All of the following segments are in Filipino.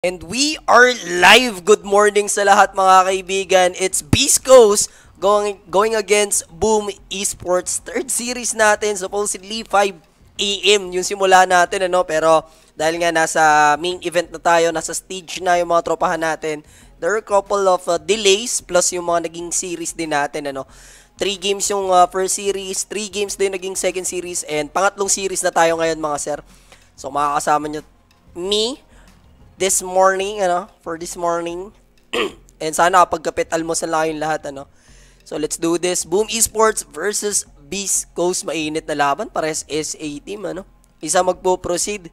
And we are live. Good morning sa lahat mga kaibigan. It's Beast Coast going, going against Boom Esports. Third series natin, supposedly 5 AM yung simula natin. ano Pero dahil nga nasa main event na tayo, nasa stage na yung mga tropahan natin, there are a couple of uh, delays plus yung mga naging series din natin. ano 3 games yung uh, first series, 3 games din naging second series, and pangatlong series na tayo ngayon mga sir. So makakasama nyo me, this morning, ano, for this morning. And sana pagkapit almusal lang yung lahat, ano. So let's do this. Boom Esports versus Beast Coast. Mainit na laban. Pares SA team, ano. Isa magpo-proceed.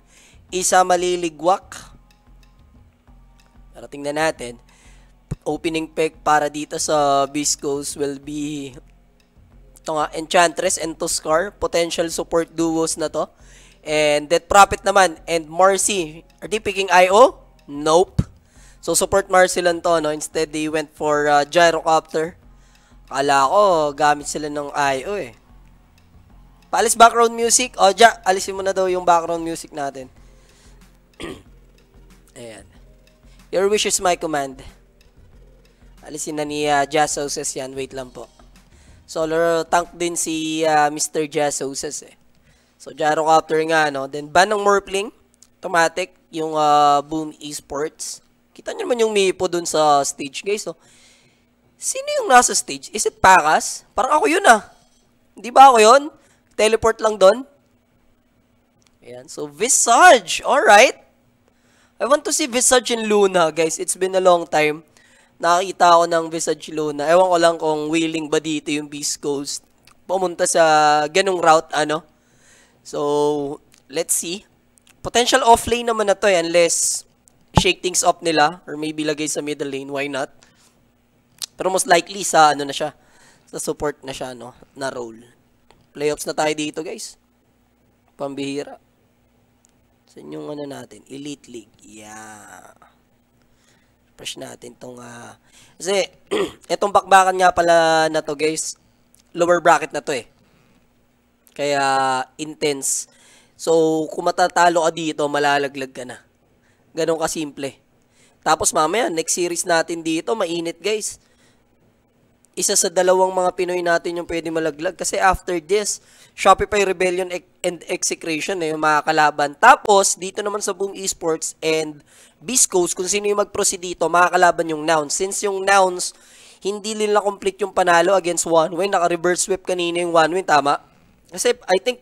Isa maliligwak. Pero tingnan natin. Opening pick para dito sa Beast Coast will be ito nga, Enchantress and Tuskar. Potential support duos na to. And Dead Profit naman and Marcy. Are they picking IO? Nope. So support Marcy lang to, no? Instead, they went for uh, Gyrocopter. Kala ko, gamit sila ng IO eh. Paalis background music. O, ja, alisin mo na daw yung background music natin. Ayan. Your wish is my command. Alisin na ni uh, Jazz Hoses yan. Wait lang po. Solar tank din si uh, Mr. Jazz Hoses eh. So gyrocopter nga no. Then ban ng Morphling, automatic yung uh, Boom Esports. Kita niyo naman yung Mipo doon sa stage guys no. Sino yung nasa stage? Is it Pakas? Parang ako yun ah. Hindi ba ako yun? Teleport lang doon? Ayan. So, Visage. Alright. I want to see Visage and Luna, guys. It's been a long time. Nakakita ako ng Visage Luna. Ewan ko lang kung willing ba dito yung Beast Coast. Pumunta sa ganung route, ano? So, let's see. Potential off lane naman na to eh, unless shake things up nila or maybe lagay sa middle lane, why not? Pero most likely sa ano na siya, sa support na siya no, na role. Playoffs na tayo dito, guys. Pambihira. Sa yung ano natin, Elite League. Yeah. Fresh natin tong uh, kasi itong bakbakan nga pala na to, guys. Lower bracket na to eh. Kaya intense. So, kung matatalo ka dito, malalaglag ka na. Ganun kasimple. Tapos mamaya, next series natin dito, mainit guys. Isa sa dalawang mga Pinoy natin yung pwede malaglag. Kasi after this, Shopify Rebellion and Execration eh, yung mga kalaban. Tapos, dito naman sa Boom Esports and Beast kung sino yung mag-proceed dito, makakalaban yung Nouns. Since yung Nouns, hindi nila complete yung panalo against One Win. Naka-reverse sweep kanina yung One Win, tama? Kasi I think,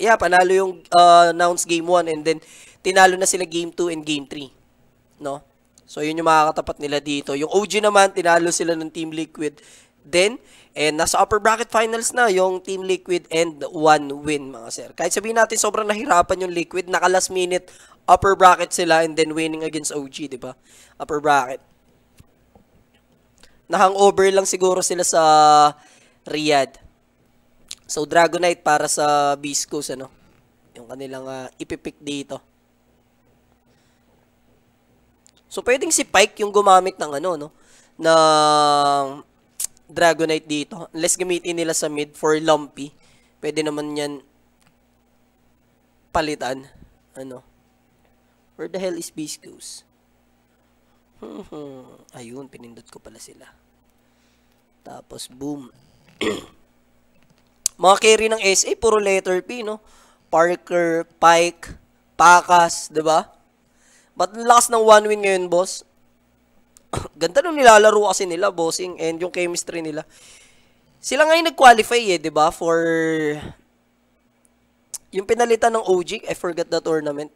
yeah, panalo yung uh, Nouns game 1 and then tinalo na sila game 2 and game 3. No? So, yun yung makakatapat nila dito. Yung OG naman, tinalo sila ng Team Liquid din. And nasa upper bracket finals na yung Team Liquid and one win, mga sir. Kahit sabihin natin sobrang nahirapan yung Liquid, naka last minute upper bracket sila and then winning against OG, di ba? Upper bracket. Nahang over lang siguro sila sa Riyadh. So, Dragonite para sa Viscous, ano? Yung kanilang uh, ipipick dito. So, pwedeng si Pike yung gumamit ng ano, no? Na Dragonite dito. Unless gamitin nila sa mid for Lumpy. Pwede naman yan palitan. Ano? Where the hell is Viscous? Ayun, pinindot ko pala sila. Tapos, boom. Mga carry ng SA, puro letter P, no? Parker, Pike, Pakas, di ba? But last ng one win ngayon, boss. Ganda nung nilalaro kasi nila, bossing, and yung chemistry nila. Sila ngayon nag-qualify eh, di ba? For yung pinalitan ng OG, I forgot the tournament.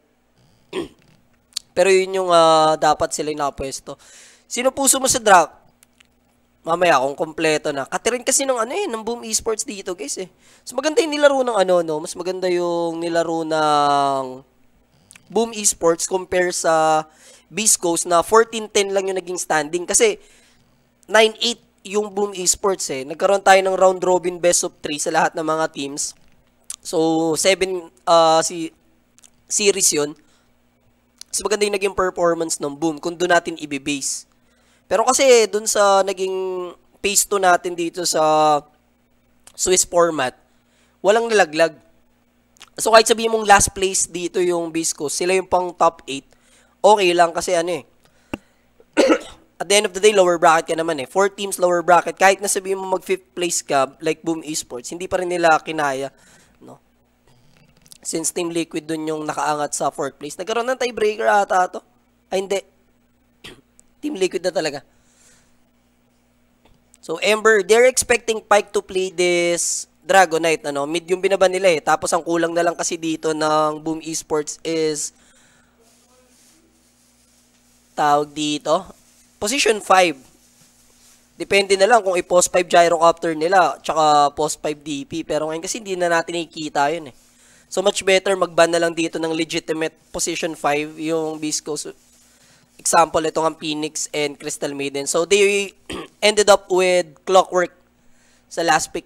Pero yun yung uh, dapat sila napwesto. Sino puso mo sa draft? mamaya kung kompleto na. Katirin kasi nung ano eh, ng Boom Esports dito guys eh. So maganda yung nilaro ng ano no, mas maganda yung nilaro ng Boom Esports compare sa Beast Coast na 14-10 lang yung naging standing kasi 9-8 yung Boom Esports eh. Nagkaroon tayo ng round robin best of 3 sa lahat ng mga teams. So 7 uh, ah, si series 'yon. So maganda yung naging performance ng Boom kung doon natin ibibase. Pero kasi dun sa naging phase 2 natin dito sa Swiss format, walang nalaglag. So kahit sabihin mong last place dito yung Bisco, sila yung pang top 8, okay lang kasi ano eh. At the end of the day, lower bracket ka naman eh. Four teams lower bracket. Kahit na sabihin mo mag fifth place ka, like Boom Esports, hindi pa rin nila kinaya. No? Since Team Liquid dun yung nakaangat sa fourth place. Nagkaroon ng tiebreaker ata to. Ay hindi. Team Liquid na talaga. So, Ember, they're expecting Pike to play this Dragonite, ano? Mid binaba nila eh. Tapos, ang kulang na lang kasi dito ng Boom Esports is tawag dito, position 5. Depende na lang kung i-post 5 gyrocopter nila, tsaka post 5 DP. Pero ngayon kasi hindi na natin nakikita yun eh. So, much better mag na lang dito ng legitimate position 5 yung Bisco Example, ito ang Phoenix and Crystal Maiden. So, they ended up with Clockwork sa last pick.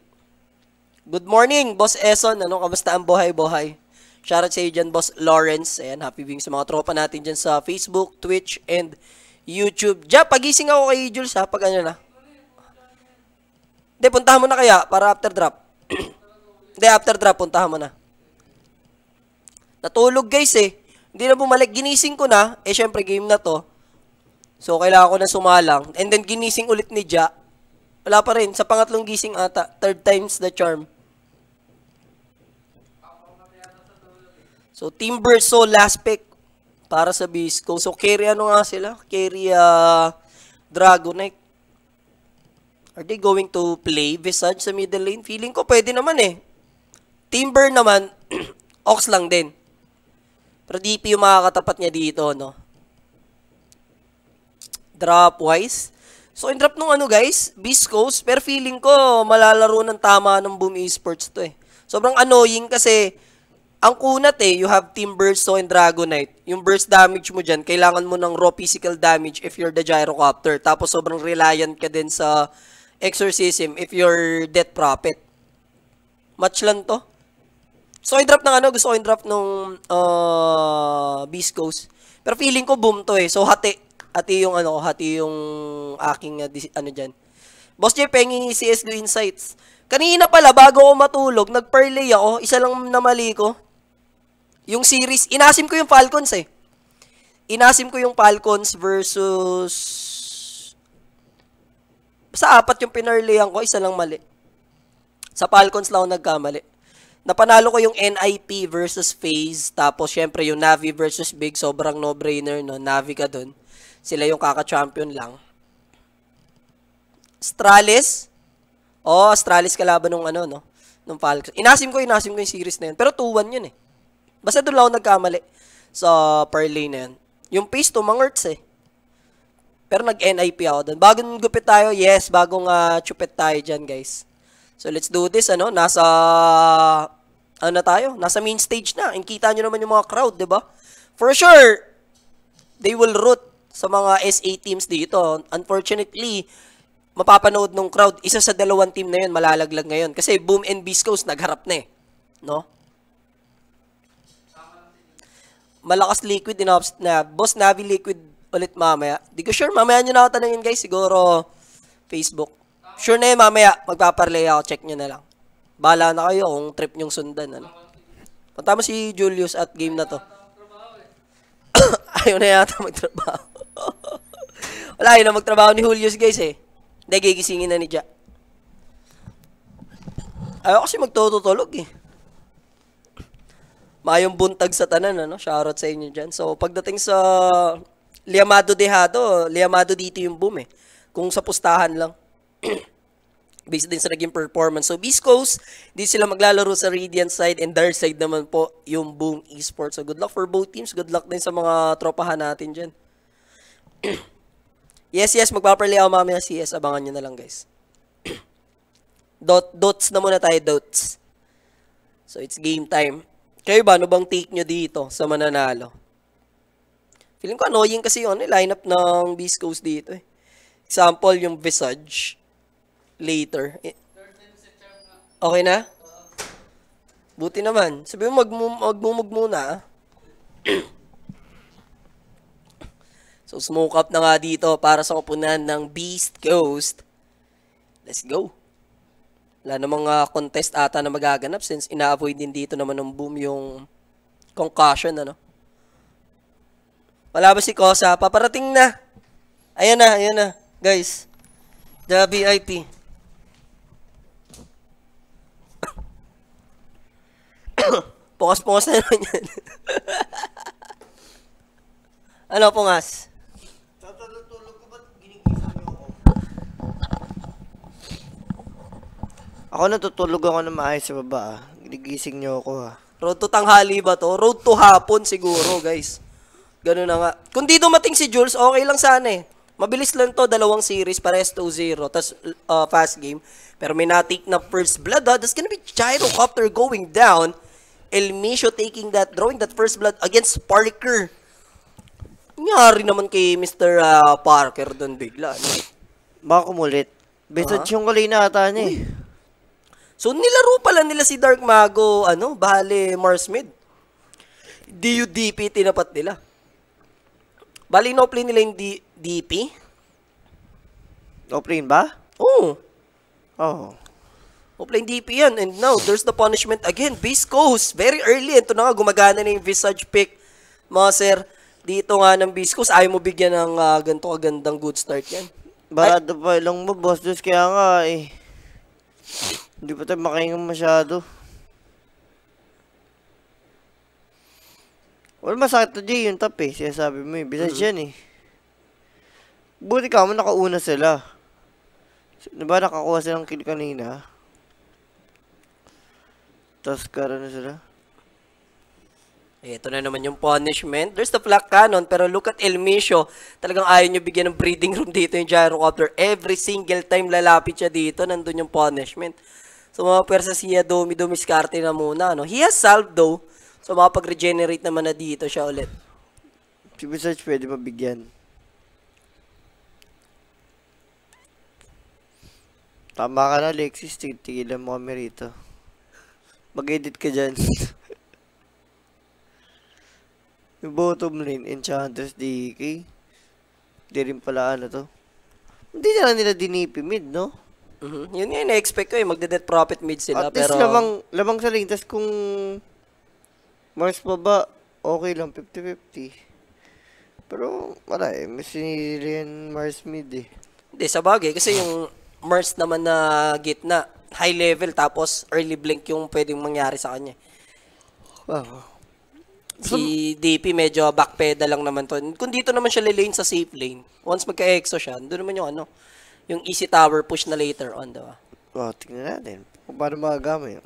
Good morning, Boss Eson. Ano, kamusta ang buhay-buhay? Shoutout sa iyo dyan, Boss Lawrence. Ayan, happy being sa mga tropa natin dyan sa Facebook, Twitch, and YouTube. Ja, pagising ako kay Jules ha, pag ano na. Hindi, puntahan mo na kaya para after drop. Hindi, after drop, puntahan mo na. Natulog guys eh. Hindi na bumalik. Ginising ko na. Eh, syempre, game na to. So, kailangan ko na sumalang. And then, ginising ulit ni Ja. Wala pa rin. Sa pangatlong gising ata. Third time's the charm. So, Timber so last pick para sa Bisco. So, carry ano nga sila? Carry uh, Dragonite. Are they going to play Visage sa middle lane? Feeling ko pwede naman eh. Timber naman, Ox lang din. Pero DP yung makakatapat niya dito, no? Drop-wise. So, in drop nung ano, guys, Beast Coast, pero feeling ko, malalaro ng tama ng Boom Esports to, eh. Sobrang annoying kasi, ang kunat eh, you have Team Burst so and Dragonite. Yung burst damage mo dyan, kailangan mo ng raw physical damage if you're the gyrocopter. Tapos sobrang reliant ka din sa exorcism if you're death prophet. Match lang to. So, i-drop ng ano, gusto ko i-drop nung uh, Beast Coast. Pero feeling ko boom to eh. So, hati. Hati yung ano, hati yung aking uh, ano dyan. Boss Jeff Pengi, CSGO Insights. Kanina pala, bago ako matulog, nag perlay ako. Isa lang na mali ko. Yung series, inasim ko yung Falcons eh. Inasim ko yung Falcons versus... Sa apat yung pinarlayan ko, isa lang mali. Sa Falcons lang ako nagkamali. Napanalo ko yung NIP versus FaZe, Tapos, syempre, yung Navi versus Big. Sobrang no-brainer, no? Navi ka dun. Sila yung kaka-champion lang. Astralis. Oh, Astralis kalaban nung ano, no? Nung Falcons. Inasim ko, inasim ko yung series na yun. Pero 2-1 yun eh. Basta doon lang ako nagkamali sa per lane na yun. Yung Phase 2, mga eh. Pero nag-NIP ako doon. Bagong gupit tayo, yes. Bagong uh, chupit tayo dyan, guys. So, let's do this, ano? Nasa ano na tayo, nasa main stage na. And kita nyo naman yung mga crowd, di ba? For sure, they will root sa mga SA teams dito. Unfortunately, mapapanood ng crowd, isa sa dalawang team na yun, malalaglag ngayon. Kasi Boom and Beast Coast, nagharap na eh. No? Malakas liquid in ops na. Boss Navi liquid ulit mamaya. Di ko sure, mamaya nyo na ako guys. Siguro, Facebook. Sure na yun mamaya. Magpaparlay ako. Check nyo na lang. Bala na kayo kung trip nyong sundan. Ano? Matama si Julius at game na to. ayaw na yata magtrabaho. Wala, ayaw na magtrabaho ni Julius guys eh. Hindi, gigisingin na ni Jack. Ayaw kasi magtutulog eh. Mayong buntag sa tanan, ano? Shoutout sa inyo dyan. So, pagdating sa Liamado Dehado, Liamado dito yung boom eh. Kung sa pustahan lang. based din sa naging performance. So, Beast Coast, di sila maglalaro sa Radiant side and Dark side naman po yung Boom Esports. So, good luck for both teams. Good luck din sa mga tropahan natin dyan. yes, yes, magpaparlay ako mamaya CS. Abangan nyo na lang, guys. Dot, dots na muna tayo, dots. So, it's game time. Kayo ba, ano bang take nyo dito sa mananalo? Feeling ko annoying kasi yung ano, lineup ng Beast Coast dito eh. Example, yung Visage later. Okay na? Buti naman. Sabi mo, mag-mug muna. so, smoke up na nga dito para sa kupunan ng Beast Ghost. Let's go. Wala namang uh, contest ata na magaganap since ina-avoid din dito naman ng boom yung concussion, ano? Wala ba si Kosa? Paparating na. Ayan na, ayan na. Guys, the VIP. Pokas-pokas na naman yan. ano, pungas? Tatalutulog ko ba't ginigisa niyo ako? Ako natutulog ako na maayos sa baba ah. Ginigising niyo ako ah. Road to tanghali ba to? Road to hapon siguro guys. Ganun na nga. Kung di dumating si Jules, okay lang sana eh. Mabilis lang to, dalawang series, parehas 2-0, tas uh, fast game. Pero may na-take na first blood, ha? Huh? That's gonna be gyrocopter going down. El Micho taking that, drawing that first blood against Parker. Nangyari naman kay Mr. Uh, ah, Parker doon bigla. No? Baka kumulit. Betad uh-huh. yung kulay ata niya eh. So nilaro pala nila si Dark Mago, ano, bale Marsmid. DUDP tinapat nila. Bali, no-play nila yung D- DP. No-play ba? Oo. Oh. Oh. Offline DP yan. And now, there's the punishment again. Base Coast, very early. Ito na nga, gumagana na yung visage pick. Mga sir, dito nga ng base coast, ayaw mo bigyan ng uh, ganito kagandang good start yan. Barado pa lang mo, boss. Diyos, kaya nga eh. Hindi pa tayo makahinga masyado. Well, masakit na Jay yung top eh. Sinasabi mo eh. Besides yan eh. Buti ka mo nakauna sila. Diba nakakuha silang kill kanina? Tapos karan na sila. Ito na naman yung punishment. There's the flak cannon, pero look at El Misho. Talagang ayaw nyo bigyan ng breeding room dito yung gyrocopter. Every single time lalapit siya dito, nandun yung punishment. So mga persa siya, dumi dumiskarte na muna. No? He has salved though. So makapag-regenerate naman na dito siya ulit. Si Visage pwede mabigyan. bigyan. Tama ka na, Alexis. Tigilan mo kami rito. Mag-edit ka dyan. Yung bottom lane, Enchantress DK. Hindi rin pala ano to. Hindi na lang nila dinipi mid, no? Mm-hmm. Yun nga na-expect ko eh. Magde-death profit mid sila. At pero... least lamang, lamang sa lane. Tapos kung Mars pa ba, okay lang. 50-50. Pero wala eh. Mas sinili yan Mars mid eh. Hindi, sa bagay. Kasi yung Mars naman na gitna, high level tapos early blink yung pwedeng mangyari sa kanya. Wow. Si DP medyo backpedal lang naman to. Kung dito naman siya lane sa safe lane, once magka-exo siya, doon naman yung ano, yung easy tower push na later on, diba? Wow, tingnan natin. Kung paano magagamit yun.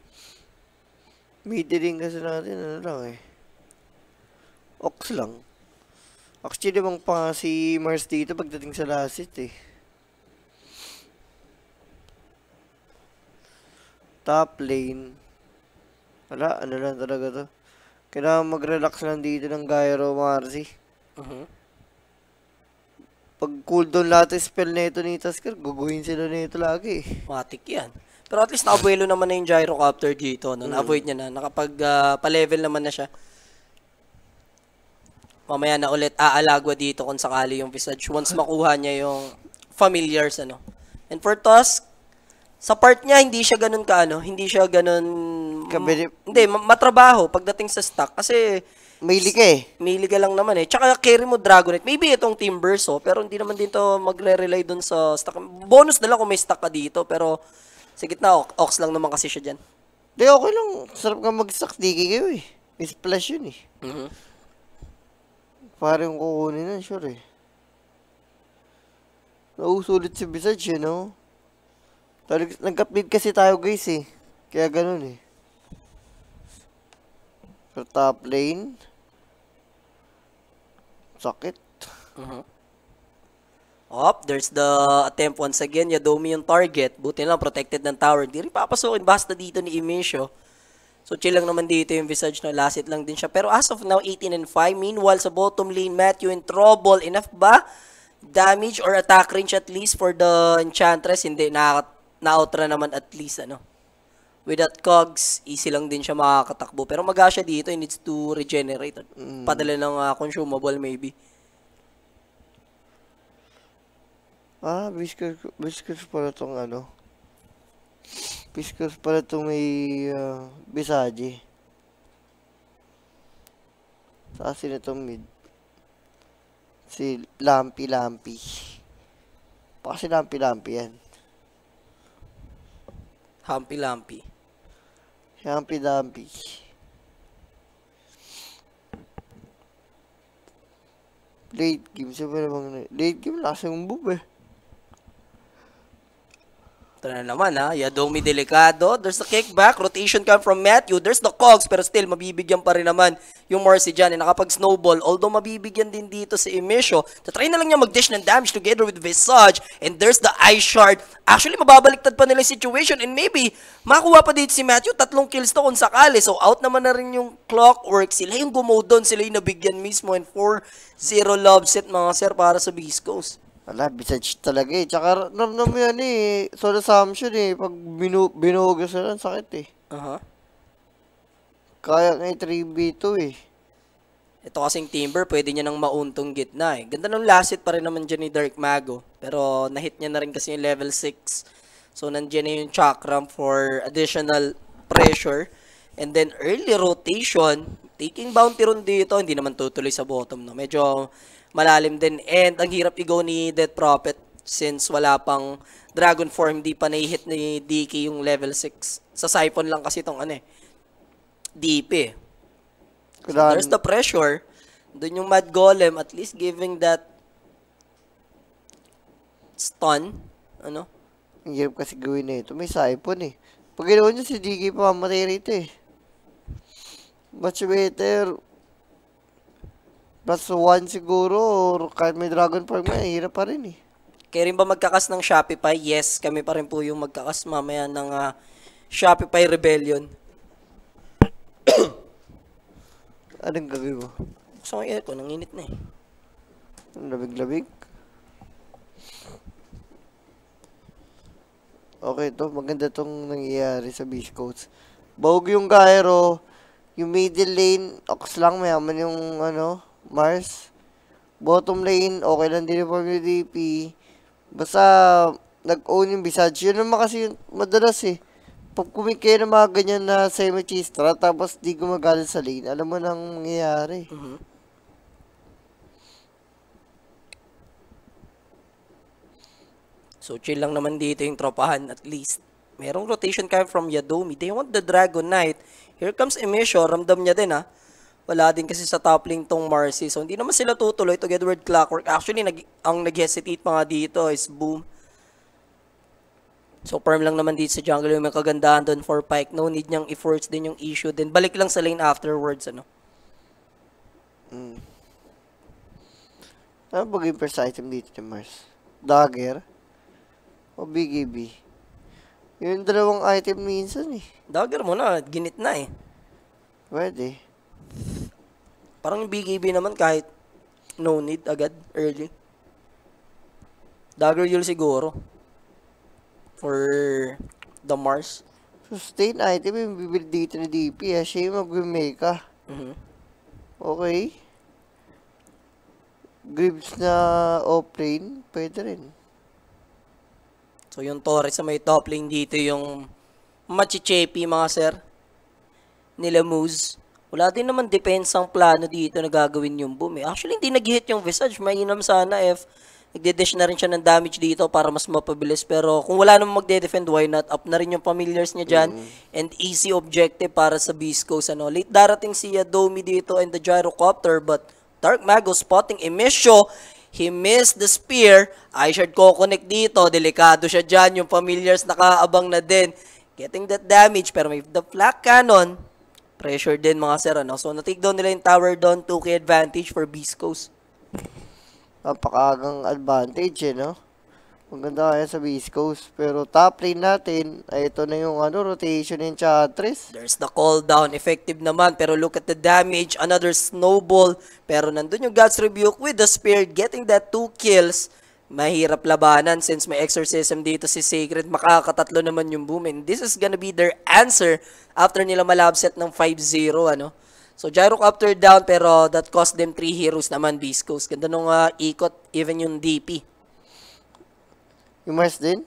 Middling kasi natin, ano lang eh. Ox lang. Actually, namang pa si Mars dito pagdating sa last hit eh. top lane. Wala, ano lang talaga to. Kailangan mag-relax lang dito ng gyro, Marcy. Uh-huh. Mm-hmm. Pag cooldown lahat yung spell na ito ni Tasker, guguhin sila nito lagi. Matik yan. Pero at least nakabuelo naman na yung gyrocopter dito. No? Mm. Na-avoid niya na. Nakapag uh, pa-level naman na siya. Mamaya na ulit aalagwa dito kung sakali yung visage once makuha niya yung familiars. Ano. And for Tusk, sa part niya, hindi siya ganun kaano, hindi siya ganun... Kabili- hindi, matrabaho pagdating sa stock. Kasi... Mahilig ka eh. Mahilig ka lang naman eh. Tsaka carry mo Dragonite. Maybe itong Timbers oh, pero hindi naman dito magre-rely dun sa stock. Bonus na lang kung may stock ka dito, pero sa gitna, Ox lang naman kasi siya dyan. Hindi, okay lang. Sarap ka mag-stock, DK kayo eh. May splash yun eh. Mm-hmm. Parang kukunin na, sure eh. Nausulit si Visage, you know? nag upload kasi tayo guys eh. Kaya ganun eh. So, top lane. Sakit. Uh-huh. Up, there's the attempt once again. Yadomi yung target. Buti lang, protected ng tower. Hindi rin papasukin. Basta dito ni Imisio. So, chill lang naman dito yung Visage na last lang din siya. Pero as of now, 18 and 5. Meanwhile, sa bottom lane, Matthew in trouble. Enough ba? Damage or attack range at least for the Enchantress? Hindi, nakaka na-out na naman at least, ano. Without cogs, easy lang din siya makakatakbo. Pero maga siya dito, it needs to regenerate. Mm. Padala ng uh, consumable maybe. Ah, biscuits, biscuits pala tong ano. Biscuits pala tong may uh, ah, Bisaji. Saka sino itong mid? Si Lampi Lampi. Baka si Lampy Lampy yan. Hampi lampi. Hampi lampi. Late game siapa yang bangun? Late game langsung bubeh. Ito na naman ha. Yadomi Delicado. There's the kickback. Rotation come from Matthew. There's the Cogs. Pero still, mabibigyan pa rin naman yung Marcy dyan. E eh, nakapag-snowball. Although mabibigyan din dito si Emisio. Tatry na lang niya mag-dish ng damage together with Visage. And there's the ice Shard. Actually, mababaliktad pa nila yung situation. And maybe, makuha pa dito si Matthew. Tatlong kills to kung sakali. So, out naman na rin yung clockwork. Sila yung gumaw doon. Sila yung nabigyan mismo. And 4-0 love set mga sir para sa Beast Coast. Wala, visage talaga eh. Tsaka ramdam mo yan eh. So, assumption eh. Pag binu binuhugas na lang, sakit eh. Aha. Uh-huh. Kaya nga eh, 3B2 eh. Ito kasing timber, pwede niya nang mauntong gitna eh. Ganda ng last hit pa rin naman dyan ni Dark Mago. Pero nahit niya na rin kasi yung level 6. So, nandiyan na yung chakram for additional pressure. And then, early rotation. Taking bounty run dito. Hindi naman tutuloy sa bottom. No? Medyo malalim din. And ang hirap i-go ni Death Prophet since wala pang Dragon Form, di pa nahihit ni DK yung level 6. Sa Siphon lang kasi itong ano eh, DP eh. So there's the pressure. Doon yung Mad Golem, at least giving that stun. Ano? Ang hirap kasi gawin na eh. ito. May Siphon eh. Pag ginawa niya si DK pa, matay rito eh. Much better Plus 1 siguro, kahit may Dragon Farm na, hirap pa rin eh. Kayo rin ba magkakas ng Shopify? Yes, kami pa rin po yung magkakas mamaya ng uh, Shopify Rebellion. Anong gagawin mo? Gusto ko yung aircon, ang init na eh. Labig-labig. Okay to, maganda tong nangyayari sa beach coats. Bawag yung gyro, yung middle lane, ox lang, mayaman yung ano, Mars. Bottom lane, okay lang din yung ni DP. Basta, nag-own yung Visage. Yun naman kasi madalas eh. Pag kumikaya ng mga ganyan na semi-chistra, tapos di gumagalan sa lane, alam mo nang mangyayari. Mm-hmm. So, chill lang naman dito yung tropahan at least. Merong rotation kayo from Yadomi. They want the Dragon Knight. Here comes Emissio. Ramdam niya din ah wala din kasi sa toppling tong Marcy. So, hindi naman sila tutuloy together get word clockwork. Actually, nag, ang nag-hesitate pa nga dito is Boom. So, perm lang naman dito sa jungle yung may kagandahan doon for Pike. No need niyang i din yung issue. din. balik lang sa lane afterwards, ano? Mm. Ano ba game first item dito ni Mars? Dagger? O BGB? Yung dalawang item minsan eh. Dagger mo na, ginit na eh. Pwede. Parang BKB naman kahit no need agad, early. Dagger Yule siguro. For the Mars. Sustain item yung bibili dito na DP. Eh. Siya yung mag-meka. Ah. Mm-hmm. Okay. Grips na off-lane, pwede rin. So yung Torres sa may top lane dito yung machichepi mga sir. Nila Moose. Wala din naman depensang plano dito na gagawin yung boom. Eh. Actually, hindi nag-hit yung Visage. Mainam sana eh, if nagde-dish na rin siya ng damage dito para mas mapabilis. Pero kung wala namang magde-defend, why not? Up na rin yung familiars niya dyan. Mm-hmm. And easy objective para sa Beast Coast. Ano. Late darating si Yadomi dito and the Gyrocopter. But Dark Mago spotting Emisio. He missed the spear. Ishard connect dito. Delikado siya dyan. Yung familiars nakaabang na din. Getting that damage. Pero may the flak cannon Pressure din mga sir. Ano? So, na-take down nila yung tower down. 2K advantage for Beast Coast. Napakagang advantage eh, no? Maganda kaya sa East Coast. Pero top lane natin, ay ito na yung ano, rotation ng Chatris. There's the call down. Effective naman. Pero look at the damage. Another snowball. Pero nandun yung God's Rebuke with the Spirit getting that two kills mahirap labanan since may exorcism dito si Sacred. Makakatatlo naman yung boom. And this is gonna be their answer after nila malabset ng 5-0. Ano? So, Gyrocopter down pero that cost them 3 heroes naman, Biscos. Coast. Ganda nung uh, ikot, even yung DP. Yung Mars din?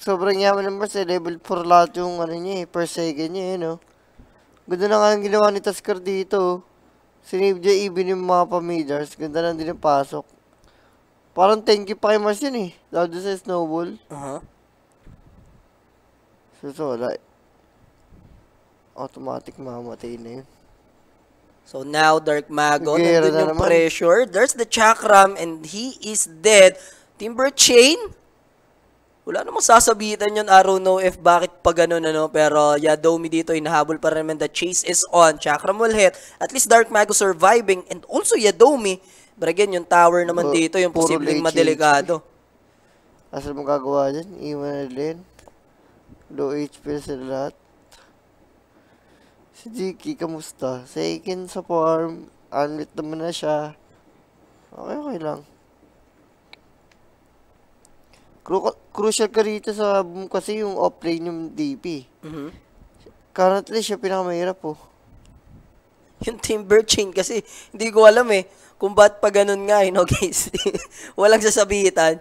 Sobrang yaman ng Mars eh. Level 4 lahat yung ano niya eh, per second niya eh, no? Ganda na nga yung ginawa ni Tasker dito. Oh. Sinave niya even yung mga pamidars. Ganda na din yung pasok. Parang thank you pa kay Mars yun eh. Dahil doon sa snowball. Aha. Uh-huh. So, so, wala. Eh. Automatic mamatay na yun. So now, Dark Mago, Gera nandun na yung naman. pressure. There's the Chakram and he is dead. Timber Chain? Wala namang sasabitan yun, don't know if bakit pa ganun, ano? Pero, yeah, Domi dito, inahabol pa rin the chase is on. Chakram will hit. At least Dark Mago surviving and also Yadomi yeah, But again, yung tower naman Puro- dito, yung puro posibleng leche. madelikado. mo gagawa dyan? Iwan na din. Low HP sa lahat. Si Jiki, kamusta? Sa akin sa farm, unlit naman na siya. Okay, okay lang. Cru- crucial ka rito sa boom kasi yung offlane yung DP. Mhm. Currently, siya pinakamahirap po. Oh. Yung timber chain kasi, hindi ko alam eh kung ba't pa ganun nga, you know, guys. Walang sasabihitan.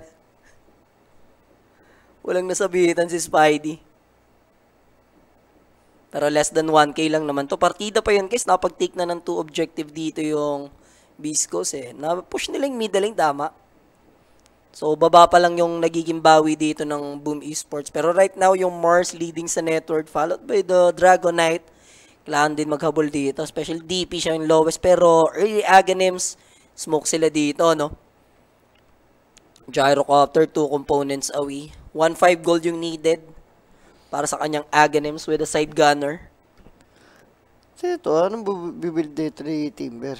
Walang nasabihitan si Spidey. Pero less than 1K lang naman to. Partida pa yun, guys. Napag-take na ng 2 objective dito yung Biscos eh. Na-push nila yung middle lane, tama. So, baba pa lang yung nagiging bawi dito ng Boom Esports. Pero right now, yung Mars leading sa network, followed by the Dragonite kailangan din maghabol dito. Special DP siya yung lowest. Pero early agonims, smoke sila dito, no? Gyrocopter, two components away. 1.5 gold yung needed para sa kanyang agonims with a side gunner. Ito, anong bibil dito ni Timber?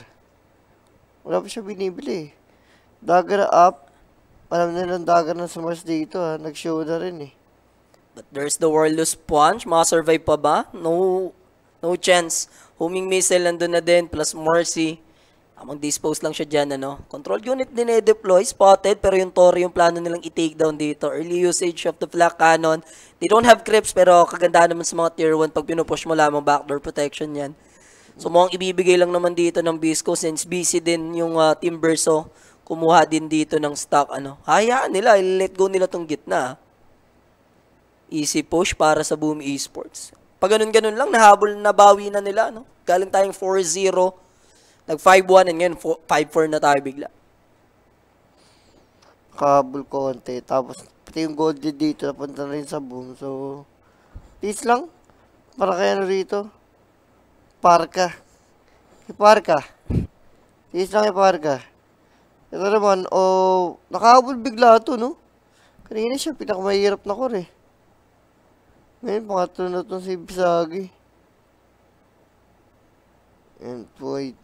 Wala pa siya binibili eh. Dagger up. Alam nilang dagger na sumas dito ha. Nag-show na rin eh. But there's the Warless Punch. Makasurvive pa ba? No No chance. Huming missile nandun na din, plus Mercy. Amang dispose lang siya dyan, ano. Control unit din eh, deploy spotted, pero yung Tori yung plano nilang i-take down dito. Early usage of the flak cannon. They don't have creeps, pero kagandahan naman sa mga tier 1 pag pinupush mo lamang backdoor protection yan. So, mukhang ibibigay lang naman dito ng Bisco since busy din yung uh, ah, Timber. So, kumuha din dito ng stock. Ano? Hayaan nila. Let go nila tong gitna. Easy push para sa Boom Esports. Pag ganun-ganun lang, nahabol, na bawi na nila. No? Galing tayong 4-0, nag 5-1, and ngayon 5-4 na tayo bigla. Kabul konti. Tapos, pati yung gold dito, napunta na rin sa boom. So, peace lang. Para kayo na rito. Parka. Parka. Peace lang kay Parka. Ito naman, oh, nakahabol bigla to, no? Kanina siya, pinakamahirap na ko, eh. May pangatlo na itong si Bisagi. And wait.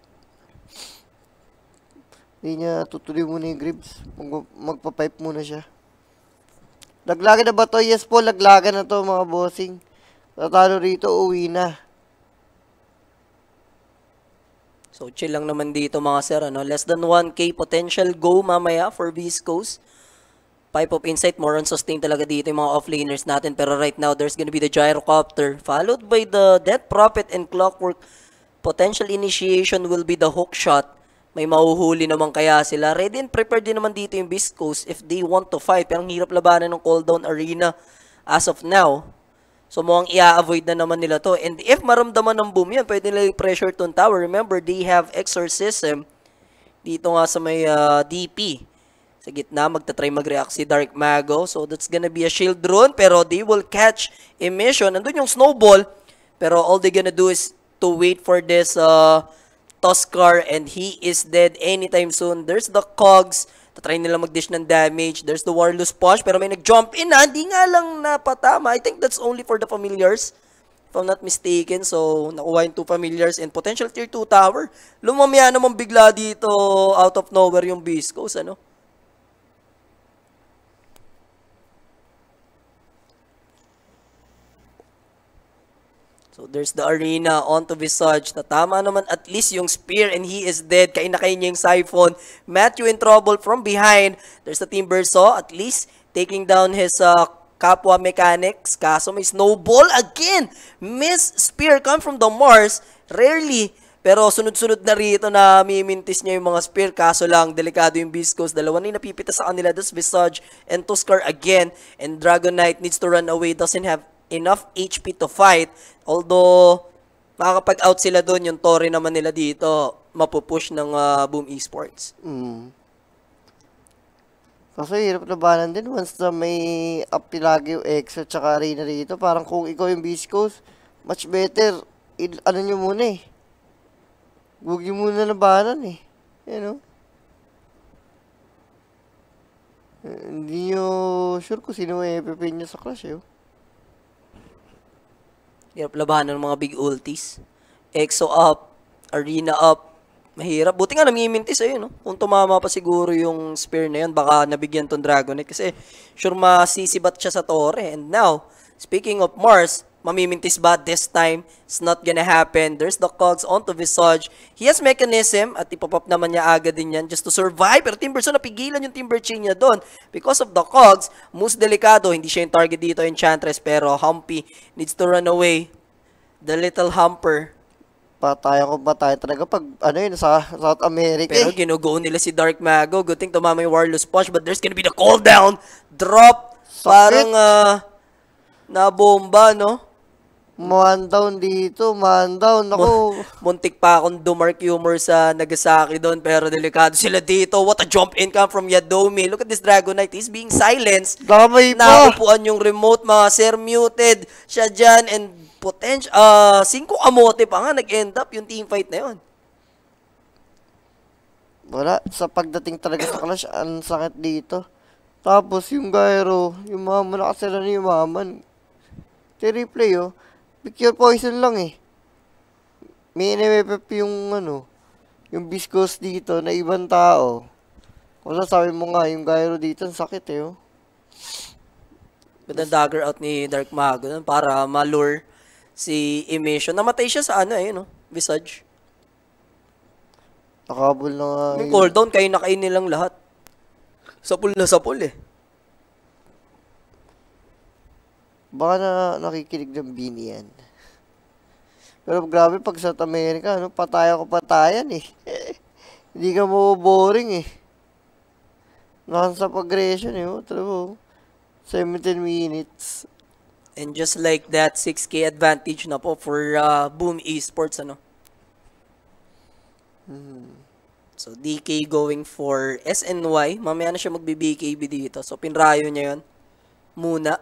Hindi niya tutuloy muna yung grips. Mag magpa-pipe muna siya. Laglagan na ba to? Yes po, laglagan na to mga bossing. Tatalo rito, uwi na. So chill lang naman dito mga sir. Ano? Less than 1k potential go mamaya for Beast Coast. Pipe of Insight, more on sustain talaga dito yung mga offlaners natin. Pero right now, there's gonna be the Gyrocopter, followed by the Death Prophet and Clockwork. Potential initiation will be the hookshot. May mahuhuli naman kaya sila. Ready and prepared din naman dito yung Biscos if they want to fight. Pero ang hirap labanan ng Cooldown Arena as of now. So, mukhang i-avoid na naman nila to. And if maramdaman ng boom yan, pwede nila i-pressure tone tower. Remember, they have exorcism dito nga sa may uh, ah, DP. Sa gitna, magta-try mag-react si Dark Mago. So, that's gonna be a shield run. Pero they will catch Emission. Nandun yung Snowball. Pero all they gonna do is to wait for this uh, Tuskar. And he is dead anytime soon. There's the Cogs. Tatry nila mag-dish ng damage. There's the Warless Punch. Pero may nag-jump in ah. Hindi nga lang napatama. I think that's only for the Familiars. If I'm not mistaken. So, nakuha yung 2 Familiars and potential Tier 2 Tower. Lumamya namang bigla dito out of nowhere yung Biscos. Ano? So there's the arena on to Visage. Tatama naman at least yung spear and he is dead. Kain na kain niya yung siphon. Matthew in trouble from behind. There's the Timber Saw at least taking down his uh, kapwa mechanics. Kaso may snowball again. Miss spear come from the Mars. Rarely pero sunod-sunod na rito na mimintis niya yung mga spear. Kaso lang, delikado yung Biscos. Dalawa na yung napipita sa kanila. Thus, Visage and Tuskar again. And Dragon Knight needs to run away. Doesn't have enough HP to fight. Although, makakapag-out sila doon, yung Tori naman nila dito, mapupush ng uh, Boom Esports. Mm. Kasi hirap labanan din once na may Apilagio Exo tsaka Arena rito. Parang kung ikaw yung Beast Coast, much better, In, ano nyo muna eh. Huwag nyo muna labanan eh. You know? Eh, hindi nyo sure kung sino yung EPP nyo sa clash eh. Hirap labanan ng mga big ultis. Exo up, arena up. Mahirap. Buti nga namimintis ayun, no? Kung tumama pa siguro yung spear na yun, baka nabigyan tong Dragonite. Kasi sure masisibat siya sa torre. And now, speaking of Mars, mamimintis ba this time? It's not gonna happen. There's the cogs onto Visage. He has mechanism at ipopop naman niya agad din yan just to survive. Pero Timber so napigilan yung Timber chain niya doon because of the cogs. most delikado. Hindi siya yung target dito, Enchantress. Pero Humpy needs to run away. The little humper. Patay ako, patay talaga pag ano yun sa South America. Pero eh. ginugo nila si Dark Mago. Good thing tumama yung Warless Punch but there's gonna be the cooldown. Drop. parang uh, ah, na bomba, no? Man down dito, man down. Ako. Muntik pa akong dumark humor sa Nagasaki doon, pero delikado sila dito. What a jump in come from Yadomi. Look at this Dragonite. He's being silenced. Damay pa. Naupuan yung remote, mga sir. Muted siya dyan. And potential, uh, singko amote pa nga. Nag-end up yung team fight na yun. Wala. Sa pagdating talaga sa Clash, ang sakit dito. Tapos yung Gyro, yung mama na kasi na ni Maman. Ti-replay oh. Pure poison lang eh. May NMFF yung ano, yung viscous dito na ibang tao. Kung sabi mo nga, yung gyro dito, sakit eh oh. Ganda dagger out ni Dark Mago nun para malure si Emission. Namatay siya sa ano eh, no? Visage. Nakabol na nga. Yung cooldown, kayo na kayo nilang lahat. Sapul na sapul eh. Baka na nakikinig ng Bini yan. Pero grabe pag sa Amerika, ano, pataya ko patayan eh. Hindi ka mo boring eh. Nakan aggression progression eh, oh, talaga 17 minutes. And just like that, 6K advantage na po for uh, Boom Esports, ano? Hmm. So, DK going for SNY. Mamaya na siya magbi-BKB dito. So, pinrayo niya yon Muna.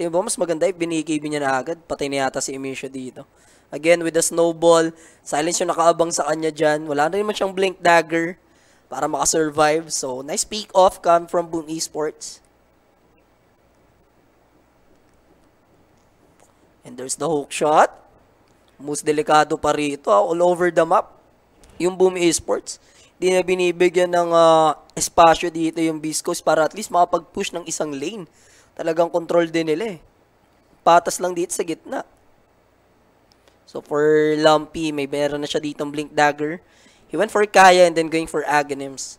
Tingnan mo, mas maganda eh, binikibi niya na agad. Patay na yata si Emisha dito. Again, with the snowball, silence yung nakaabang sa kanya dyan. Wala na naman siyang blink dagger para makasurvive. So, nice peek off come from Boom Esports. And there's the hook shot. Most delikado pa rito, ah. all over the map. Yung Boom Esports di na binibigyan ng uh, espasyo dito yung Biscos para at least makapag-push ng isang lane talagang control din nila eh. Patas lang dito sa gitna. So for Lumpy, may meron na siya dito Blink Dagger. He went for Kaya and then going for Aghanims.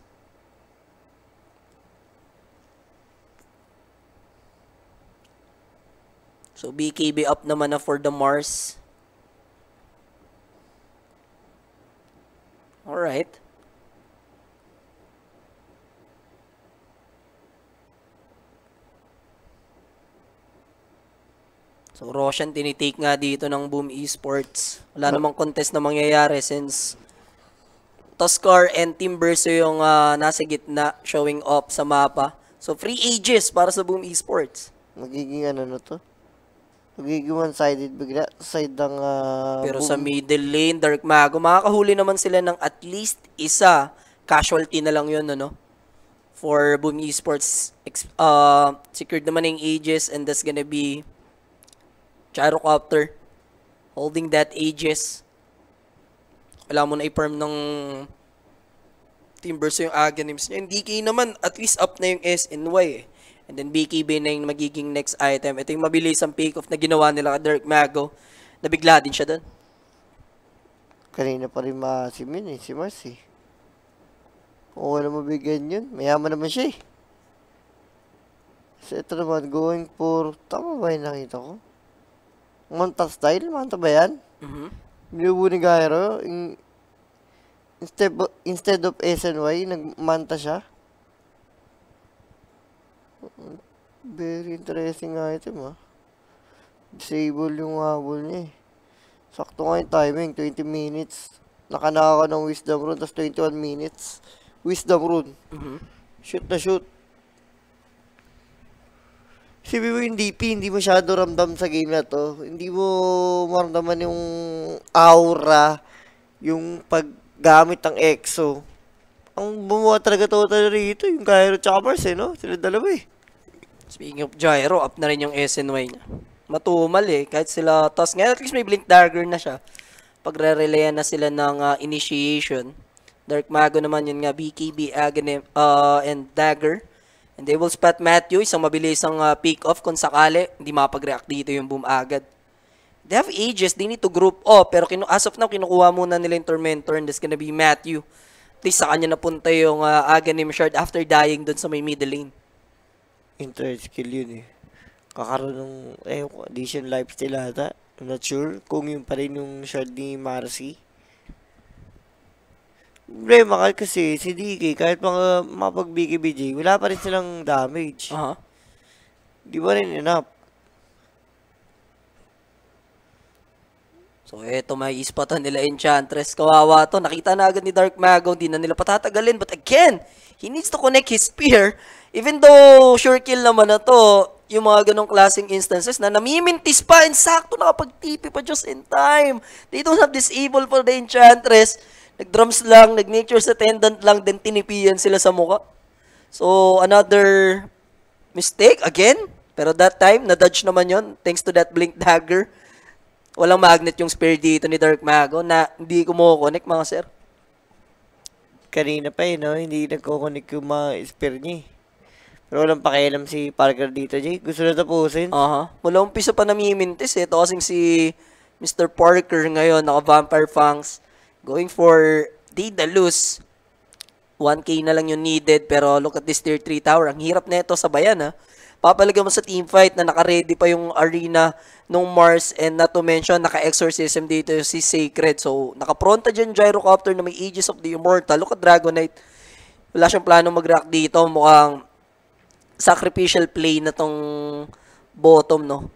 So BKB up naman na for the Mars. Alright. So, Roshan tinitake nga dito ng Boom Esports. Wala namang contest na mangyayari since Toscar and Team Verso yung uh, nasa gitna showing up sa mapa. So, free ages para sa Boom Esports. Magiging ano na to? Magiging one-sided bigla. Side ng uh, Pero boom. sa middle lane, Dark Mago, makakahuli naman sila ng at least isa. Casualty na lang yun, ano? For Boom Esports, uh, secured naman yung ages and that's gonna be gyrocopter, holding that ages. Alam mo na i-firm ng Timbers yung Aghanims niya. Yung DK naman, at least up na yung SNY eh. And then BKB na yung magiging next item. Ito yung mabilis ang pick-off na ginawa nila ka Dirk Mago. Nabigla din siya doon. Kanina pa rin maasim yun eh, si Marcy. Oo na mabigyan yun. Mayaman naman siya eh. So ito naman, going for... Tama ba yung nakita ko? Monta style? Monta ba yan? Mm-hmm. Lubo ni Gairo. In, instead, instead of SNY, nagmanta siya. Very interesting item ah. Disable yung habol niya eh. Sakto nga yung timing, 20 minutes. Nakanaka ng wisdom rune, tapos 21 minutes. Wisdom rune. Mm-hmm. Shoot na shoot. Sabi mo yung DP, hindi masyado ramdam sa game na to. Hindi mo maramdaman yung aura, yung paggamit ng EXO. Ang bumuha talaga total rito, yung Gyro Chambers eh, no? Sila dalawa eh. Speaking of Gyro, up na rin yung SNY niya. Matumal eh, kahit sila toss. Ngayon at least may Blink Dagger na siya. Pagre-relayan na sila ng uh, initiation. Dark Mago naman yun nga, BKB, Aghanim, uh, ah, and Dagger. And they will spot Matthew, isang mabilisang uh, ah, pick-off kung sakali. Hindi makapag-react dito yung boom agad. They have ages. They need to group up. Pero kinu as of now, kinukuha muna nila yung Tormentor and that's gonna be Matthew. At least sa kanya napunta yung uh, ah, Aghanim Shard after dying doon sa may middle lane. Interest skill yun eh. Kakaroon ng, eh, addition lifesteal ata. I'm not sure kung yun pa rin yung shard ni Marcy. Problema ka kasi, si DK, kahit mga mapag-BKBJ, wala pa rin silang damage. Aha. Uh -huh. Di ba rin enough? So, eto, may ispatan nila Enchantress. Kawawa to. Nakita na agad ni Dark Mago. Hindi na nila patatagalin. But again, he needs to connect his spear. Even though sure kill naman na to, yung mga ganong klaseng instances na namimintis pa and sakto nakapag-TP pa just in time. They don't have disable for the Enchantress. Nag-drums lang, nag-nature's attendant lang, then tinipian sila sa muka. So, another mistake again. Pero that time, na-dodge naman yon thanks to that blink dagger. Walang magnet yung spear dito ni Dark Mago na hindi kumukonek mga sir. Kanina pa eh, no? Hindi nagkukonek yung mga spear niya eh. Pero walang pakialam si Parker dito, Jay. Gusto na tapusin. Aha. Uh-huh. Mula umpisa pa namimintis eh. Ito kasing si Mr. Parker ngayon, naka-vampire fangs. Going for Daedalus. 1k na lang yung needed pero look at this tier 3 tower. Ang hirap nito sa bayan ha. Ah. Papaligan mo sa team fight na naka-ready pa yung arena nung Mars and not to mention naka-exorcism dito yung si Sacred. So nakapronta dyan gyrocopter na may Aegis of the Immortal. Look at Dragonite. Wala siyang plano mag-react dito. Mukhang sacrificial play na tong bottom no.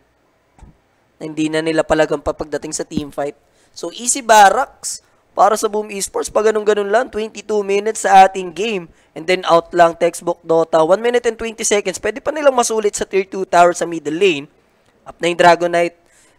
Na hindi na nila palagang papagdating sa team fight. So easy barracks para sa Boom Esports, pa ganun-ganun lang, 22 minutes sa ating game. And then out lang, textbook Dota, 1 minute and 20 seconds. Pwede pa nilang masulit sa tier 2 tower sa middle lane. Up na yung Dragonite,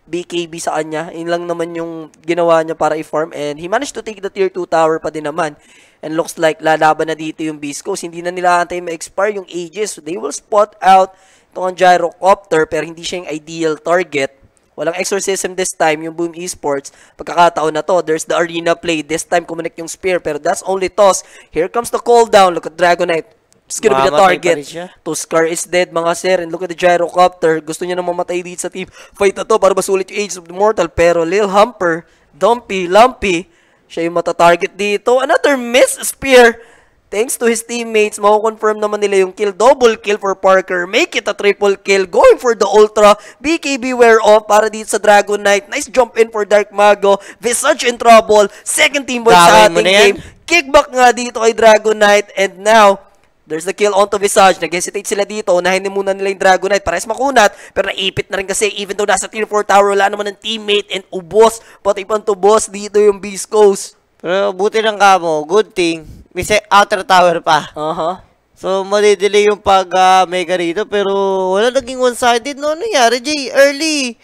BKB sa kanya. Yun lang naman yung ginawa niya para i-farm. And he managed to take the tier 2 tower pa din naman. And looks like lalaban na dito yung Beast Coast. Hindi na nila antay ma-expire yung Aegis. They will spot out itong gyrocopter pero hindi siya yung ideal target Walang exorcism this time, yung Boom Esports. Pagkakataon na to, there's the arena play. This time, kumonek yung spear, pero that's only toss. Here comes the cooldown. Look at Dragonite. It's gonna Mamatay be the target. Tuskar is dead, mga sir. And look at the gyrocopter. Gusto niya na mamatay dito sa team. Fight na to para masulit yung Age of the Mortal. Pero Lil Humper, Dumpy, Lumpy, siya yung mata-target dito. Another miss spear Thanks to his teammates, mako-confirm naman nila yung kill. Double kill for Parker. Make it a triple kill. Going for the Ultra. BKB wear off para dito sa Dragon Knight. Nice jump in for Dark Mago. Visage in trouble. Second team boy sa ating game. Kickback nga dito kay Dragon Knight. And now, There's the kill onto Visage. Nag-hesitate sila dito. Unahin na muna nila yung Dragon Dragonite. Pares makunat. Pero naipit na rin kasi even though nasa tier 4 tower, wala naman ng teammate and ubos. Pati pang boss dito yung Beast Coast. Pero buti ng kamo. Good thing may outer tower pa. Aha. Uh-huh. So, madidelay yung pag-mega ah, uh, rito. Pero, wala naging one-sided. No, nangyari, Jay? Early.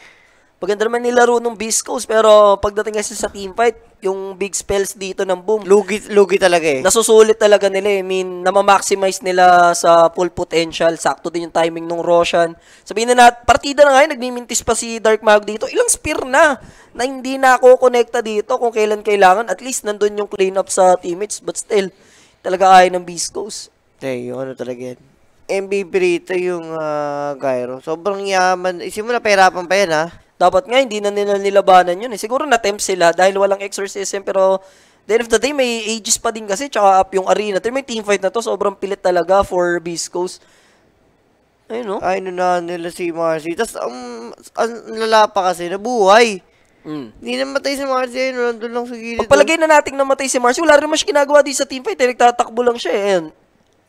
Paganda naman nilaro nung Beast Coast, pero pagdating kasi sa team fight, yung big spells dito ng boom. Lugi, lugi talaga eh. Nasusulit talaga nila eh. I mean, namamaximize nila sa full potential. Sakto din yung timing nung Roshan. Sabihin na natin, partida na nga yun, nagmimintis pa si Dark Mag dito. Ilang spear na na hindi na ako connecta dito kung kailan kailangan. At least, nandun yung clean up sa teammates. But still, talaga ay ng Beast Coast. Hey, ano talaga yan. MVP rito yung uh, Gyro. Sobrang yaman. na pahirapan pa yan ha. Ah. Dapat nga, hindi na nila nilabanan yun. Eh. Siguro na-tempt sila dahil walang exorcism, pero the end of the day, may ages pa din kasi, tsaka up yung arena. Pero may team fight na to, sobrang pilit talaga for Beast Coast. Ayun, no? Ayun na nila si Marcy. Tapos, um, ang lala pa kasi, nabuhay. Mm. Hindi namatay si Marcy, ayun, nandun lang sa gilid. Pagpalagay na nating namatay si Marcy, wala rin mas ginagawa din sa team fight, eh, nagtatakbo lang siya, eh. Ayun.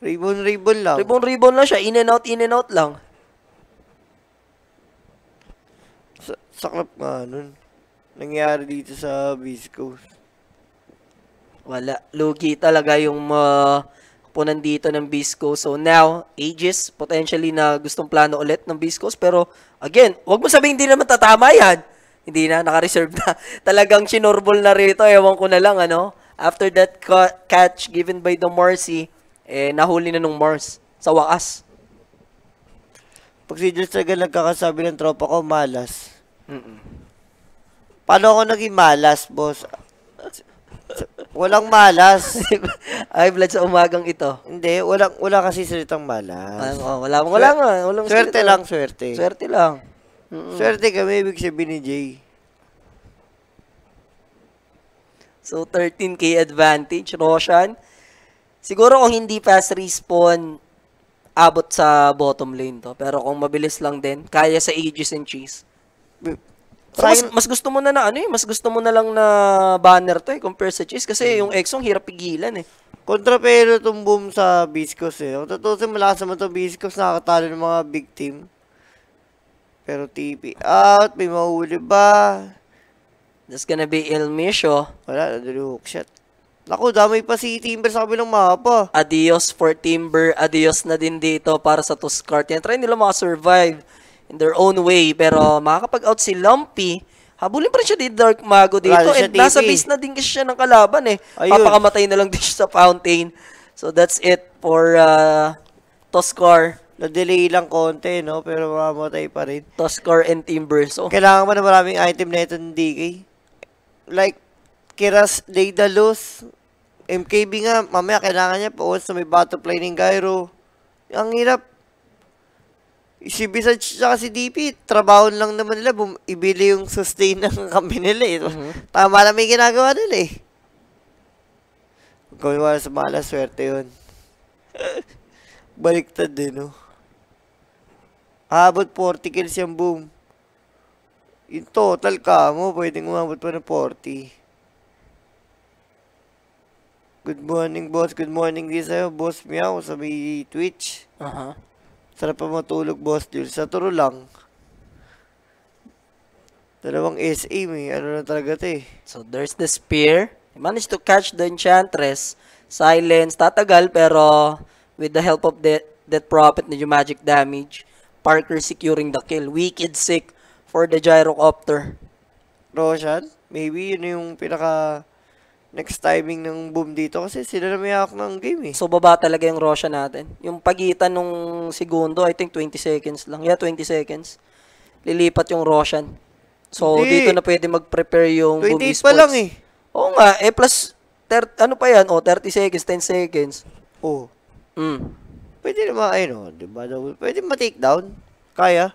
Ribbon, ribbon lang. Ribbon, ribbon lang siya, in and out, in and out lang. saklap nga nun. Nangyari dito sa Beast Coast. Wala. Lugi talaga yung uh, punan dito ng Bisco. So now, ages, potentially na gustong plano ulit ng Biscos. Pero again, wag mo sabihin hindi naman tatama yan. Hindi na, naka-reserve na. Talagang sinurbol na rito. Ewan ko na lang, ano. After that ca- catch given by the Marcy, eh, nahuli na nung Mars sa wakas. Pag si Diyos talaga nagkakasabi ng tropa ko, malas. Mm-mm. Paano ako naging malas, boss? Walang malas. Ay, blood sa umagang ito. Hindi, wala, wala kasi salitang malas. Ay, oh, wala, wala, wala nga. Walang swerte lang, swerte. Swerte lang. Mm-mm. Swerte kami, ibig sabihin ni Jay. So, 13k advantage, Roshan. Siguro kung hindi fast respawn, abot sa bottom lane to. Pero kung mabilis lang din, kaya sa Aegis and Cheese mas, mas gusto mo na na ano eh, mas gusto mo na lang na banner to eh, compare sa cheese kasi hmm. yung Exong hirap pigilan eh. Kontra pero itong boom sa Biscos eh. Kung tutusin malakas naman itong Biscos, nakatalo ng mga big team. Pero TP out, may mahuli ba? That's gonna be El Misho. Wala, nandun hook shot. Naku, damay pa si Timber sa kabilang mapa. Adios for Timber, adios na din dito para sa Tuscart. Yan, try nila makasurvive. survive in their own way. Pero makakapag-out si Lumpy, Habulin pa rin siya ni Dark Mago dito. Lalo and nasa base na din kasi siya ng kalaban eh. Ayun. Papakamatay na lang din siya sa fountain. So that's it for uh, Toscar. Na-delay lang konti, no? Pero mamatay pa rin. Toscar and Timber. So, Kailangan mo na maraming item na ito ng DK. Like, Kiras, Daedalus, MKB nga, mamaya kailangan niya pa sa may battle planning gyro. Ang hirap si Bisan at si DP, trabaho lang naman nila, bum- ibili yung sustain ng kami nila eh. Mm-hmm. Tama lang may ginagawa nila eh. Gawa sa mala, swerte yun. Baliktad din, eh, no? Habot 40 kills yung boom. Yung total ka mo, pwedeng umabot pa ng 40. Good morning, boss. Good morning din sa'yo, boss Miao, sabi Twitch. Aha. Uh-huh. Sarap pa matulog, boss Jules. Sa turo lang. Dalawang SA, eh. Ano na talaga ito eh. So, there's the spear. He managed to catch the enchantress. Silence. Tatagal pero with the help of that Death Prophet, medyo magic damage. Parker securing the kill. Wicked sick for the gyrocopter. Roshan, maybe yun yung pinaka next timing ng boom dito kasi sila na may hawak ng game eh. So baba talaga yung Russia natin. Yung pagitan nung segundo, I think 20 seconds lang. Yeah, 20 seconds. Lilipat yung Russian. So Hindi. dito na pwede mag-prepare yung boom esports. 20 pa lang eh. Oo nga, eh plus ter- ano pa yan? Oh, 30 seconds, 10 seconds. Oh. Mm. Pwede naman, ayun o, oh, di ba? Pwede ma-take down. Kaya.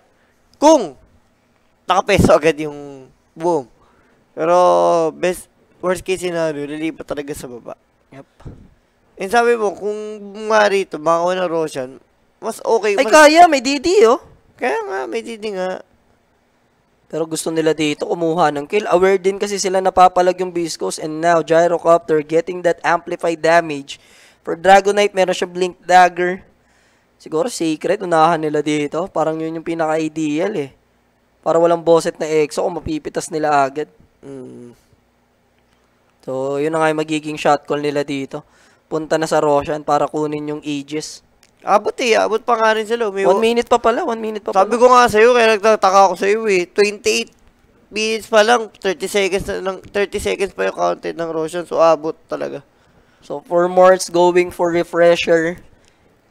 Kung nakapeso agad yung boom. Pero best worst case scenario, lilipat talaga sa baba. Yep. And sabi mo, kung nga rito, makakuha ng Roshan, mas okay. Ay, mas... kaya, may DD, oh. Kaya nga, may DD nga. Pero gusto nila dito kumuha ng kill. Aware din kasi sila napapalag yung Biscos and now Gyrocopter getting that amplified damage. For Dragonite, meron siya Blink Dagger. Siguro Secret, unahan nila dito. Parang yun yung pinaka-ideal eh. Para walang bosset na EXO kung mapipitas nila agad. Mm. So, yun na nga yung magiging shot call nila dito. Punta na sa Roshan para kunin yung Aegis. Abot eh, abot pa nga rin sila. May one minute pa pala, one minute pa Sabi pala. ko nga sa'yo, kaya nagtataka ako sa'yo eh. 28 minutes pa lang, 30 seconds, na, 30 seconds pa yung counted ng Roshan. So, abot talaga. So, for Morts going for refresher.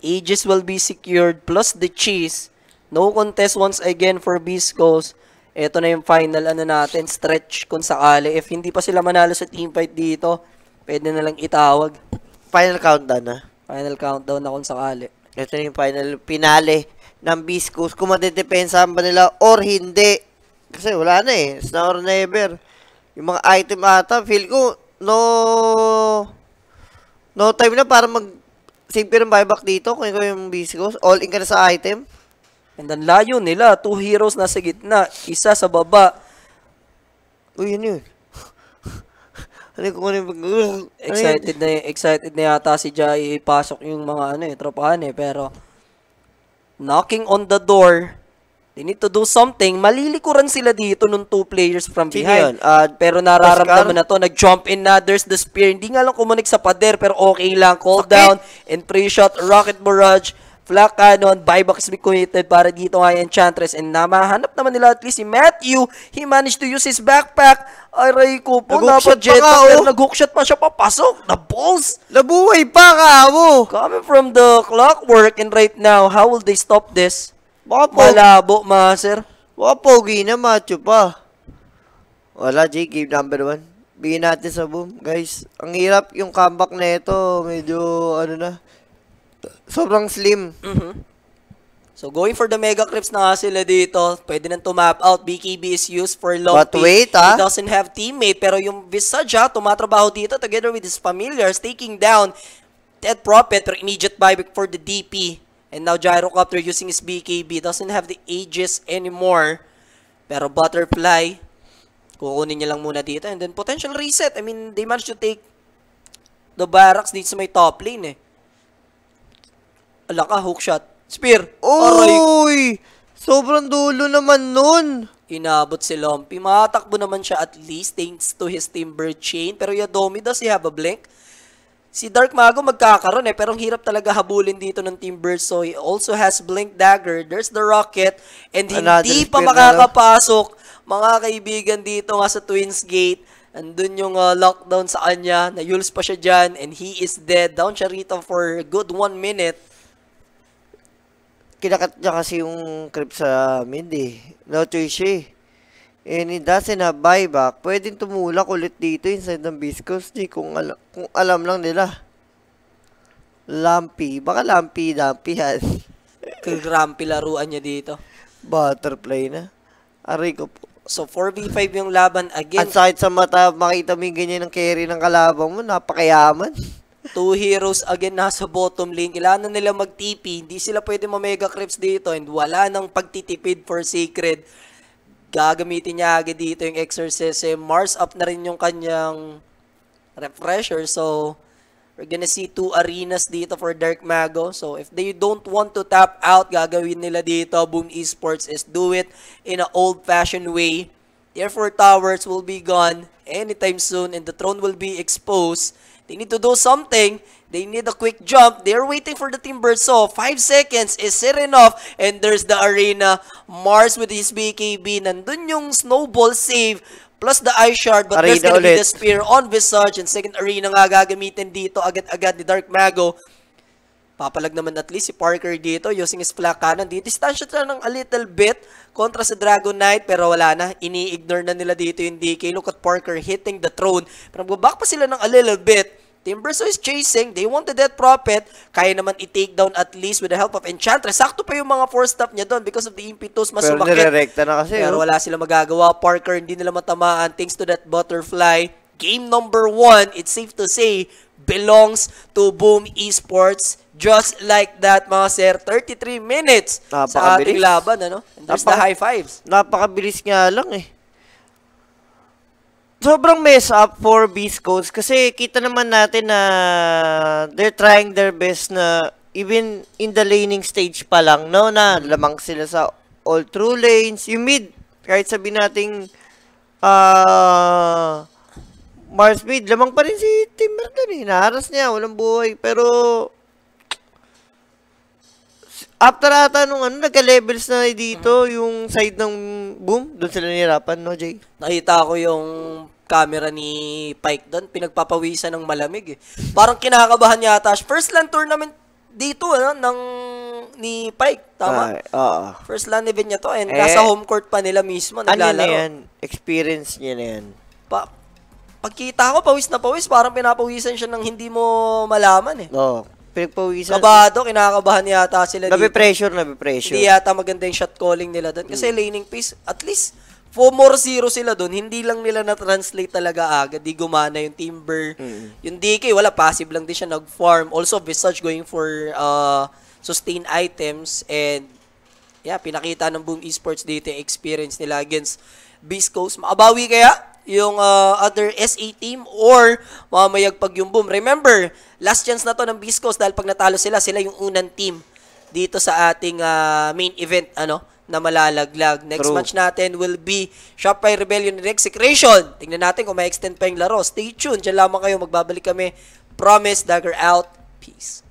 Aegis will be secured plus the cheese. No contest once again for Beast Biscos. Ito na yung final ano natin, stretch kung sakali. If hindi pa sila manalo sa team fight dito, pwede na lang itawag. Final countdown na. Final countdown na kung sakali. Ito na yung final finale ng Biscos. Kung matidepensa ba nila or hindi. Kasi wala na eh. It's now or never. Yung mga item ata, feel ko, no... No time na para mag-save ka ng buyback dito kung ikaw yung Biscos. All in ka na sa item. And then layo nila, two heroes na sa gitna, isa sa baba. Uy, yun yun. ano yung kukunin ano pag... Excited na, excited na yata si Jai ipasok yung mga ano eh, tropahan eh, pero knocking on the door, They need to do something. Malilikuran sila dito nung two players from behind. Yun. Uh, pero nararamdaman Oscar? na to. Nag-jump in na. There's the spear. Hindi nga lang kumunik sa pader pero okay lang. Call Sakit. down and pre-shot rocket barrage. Flak Cannon, buybacks liquidated para dito kay Enchantress and namahanap naman nila at least si Matthew. He managed to use his backpack. Aray ko po, napa-jetpack na, oh. nag-hookshot pa siya papasok. The balls! Nabuhay pa ka, oh. Coming from the clockwork and right now, how will they stop this? Baka Malabo, ma, sir. Baka pogi na, macho pa. Wala, J, game number one. Bigyan natin sa boom, guys. Ang hirap yung comeback na ito. Medyo, ano na, Sobrang slim. Mm-hmm. So, going for the mega Crips na nga sila dito. Pwede nang tumap out. BKB is used for long But wait, ah. He doesn't have teammate. Pero yung Visage, tumatrabaho dito together with his familiars, taking down Ted Prophet. Pero immediate buyback for the DP. And now Gyrocopter using his BKB. Doesn't have the ages anymore. Pero Butterfly, kukunin niya lang muna dito. And then potential reset. I mean, they managed to take the barracks dito sa may top lane eh. Alaka, hookshot. Spear. Oy! Sobrang dulo naman nun. Inabot si Lompi. Matakbo naman siya at least thanks to his timber chain. Pero Yadomi does he have a blink? Si Dark Mago magkakaroon eh, pero ang hirap talaga habulin dito ng Timber. So, he also has Blink Dagger. There's the Rocket. And Another hindi pa makakapasok, mga kaibigan dito nga sa Twins Gate. Andun yung uh, lockdown sa kanya. na Nayuls pa siya dyan. And he is dead. Down siya rito for a good one minute kinakat niya kasi yung creep sa mid eh. No choice siya eh. And it doesn't have buyback. Pwedeng tumulak ulit dito inside ng biscos G kung, al kung alam lang nila. Lumpy. Baka lumpy, lumpy has. Kay Grumpy laruan niya dito. Butterfly na. Aray ko po. So, 4v5 yung laban again. Ang sa mata, makita mo yung ganyan ng carry ng kalabang mo, napakayaman. Two heroes again nasa bottom lane. Kailangan nila mag Hindi sila pwede mamega creeps dito and wala nang pagtitipid for Sacred. Gagamitin niya agad dito yung Exorcism. Eh, Mars up na rin yung kanyang refresher. So, we're gonna see two arenas dito for Dark Mago. So, if they don't want to tap out, gagawin nila dito. Boom Esports is do it in an old-fashioned way. Therefore, towers will be gone anytime soon and the throne will be exposed. They need to do something. They need a quick jump. They're waiting for the timber. So, 5 seconds is it enough? And there's the arena. Mars with his BKB. Nandun yung snowball save plus the ice shard but arena there's gonna ulit. be the spear on Visage and second arena nga gagamitin dito agad-agad ni Dark Mago. Papalag naman at least si Parker dito using his flank cannon. Dito stansya siya ng a little bit kontra sa Dragon Knight pero wala na. Ini-ignore na nila dito yung DK. Look at Parker hitting the throne. Pero back pa sila ng a little bit. Timbers is chasing, they want the Death Prophet, kaya naman i-take down at least with the help of Enchantress. Sakto pa yung mga force stop niya doon because of the impetus, mas Pero sumakit. na kasi. Pero oh. wala sila magagawa. Parker, hindi nila matamaan thanks to that butterfly. Game number one, it's safe to say, belongs to Boom Esports. Just like that, mga sir. 33 minutes sa ating laban. Ano? And there's Napaka- the high fives. Napakabilis nga lang eh sobrang mess up for Beast Codes kasi kita naman natin na they're trying their best na even in the laning stage pa lang, no, na lamang sila sa all true lanes. Yung mid, kahit sabi nating uh, Mars mid, lamang pa rin si Timberton eh. Naharas niya, walang buhay. Pero After ata nung ano, nagka-levels na dito, mm-hmm. yung side ng boom, doon sila nahirapan, no, Jay? Nakita ko yung camera ni Pike doon, pinagpapawisan ng malamig eh. Parang kinakabahan yata. First land tournament dito, ano, ng ni Pike, tama? Ay, oo. First land event niya to, and eh, nasa home court pa nila mismo, ano naglalaro. Ano na yan? Experience niya na yan. Pa, pagkita ko, pawis na pawis, parang pinapawisan siya ng hindi mo malaman eh. Oo. Oh Pinagpawisan. Kabado, kinakabahan yata sila dito. Nabi-pressure, nabi-pressure. Hindi yata maganda yung shot calling nila doon. Kasi mm. laning pace, at least 4-0 more sila doon, hindi lang nila na-translate talaga agad. Di gumana yung Timber. Mm. Yung DK, wala, passive lang din siya nag-farm. Also, Visage going for uh, sustain items and yeah, pinakita ng Boom Esports dito yung experience nila against Beast Coast. Maabawi kaya? yung uh, other SA team or mamayag pag yung boom. Remember, last chance na to ng Biscos dahil pag natalo sila, sila yung unang team dito sa ating uh, main event ano na malalaglag. Next True. match natin will be Shopify Rebellion and Execration. Tingnan natin kung may extend pa yung laro. Stay tuned. Diyan lamang kayo. Magbabalik kami. Promise, dagger out. Peace.